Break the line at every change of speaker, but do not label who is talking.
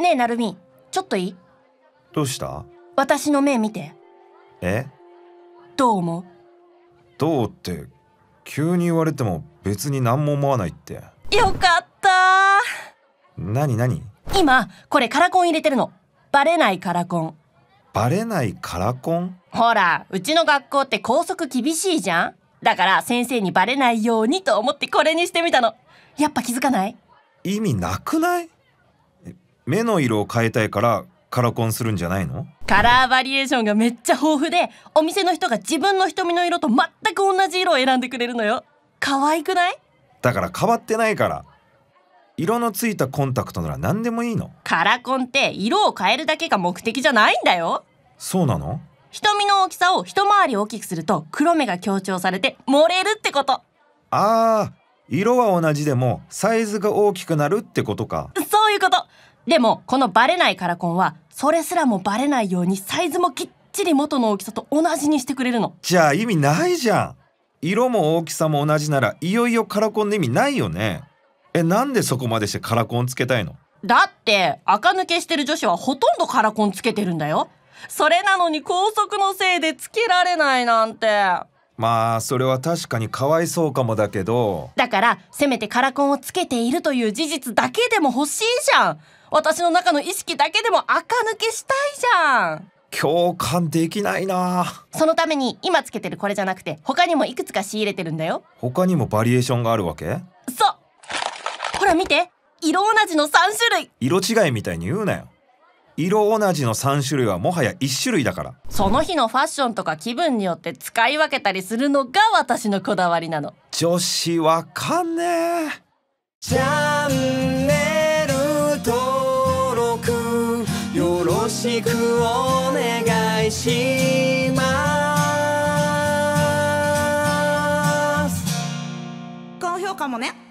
ねえなるみちょっといいどうした私の目見てえどう思う
どうって急に言われても別に何も思わないってよかったなになに
今これカラコン入れてるのバレないカラコン
バレないカラコン
ほらうちの学校って校則厳しいじゃんだから先生にバレないようにと思ってこれにしてみたのやっぱ気づかない
意味なくない目の色を変えたいからカラコンするんじゃないの
カラーバリエーションがめっちゃ豊富でお店の人が自分の瞳の色と全く同じ色を選んでくれるのよ可愛くない
だから変わってないから色のついたコンタクトなら何でもいいの
カラコンって色を変えるだけが目的じゃないんだよ
そうなの
瞳の大きさを一回り大きくすると黒目が強調されて漏れるってことあ
あ色は同じでもサイズが大きくなるってことか
でもこのバレないカラコンはそれすらもバレないようにサイズもきっちり元の大きさと同じにしてくれるの
じゃあ意味ないじゃん色も大きさも同じならいよいよカラコンの意味ないよねえなんでそこまでしてカラコンつけたいの
だって垢抜けしてる女子はほとんどカラコンつけてるんだよそれなのに高速のせいでつけられないなんて
まあそれは確かにかわいそうかもだけど
だからせめてカラコンをつけているという事実だけでも欲しいじゃん私の中の意識だけでも垢抜けしたいじゃん
共感できないな
そのために今つけてるこれじゃなくて他にもいくつか仕入れてるんだよ
他にもバリエーションがあるわけ
そうほら見て色同じの3種類
色違いみたいに言うなよ色同じの3種類はもはや1種類だから
その日のファッションとか気分によって使い分けたりするのが私のこだわりなの
女子わ
かんねえチ
ャンネル
登録よろしくお願いしま
す高評価もね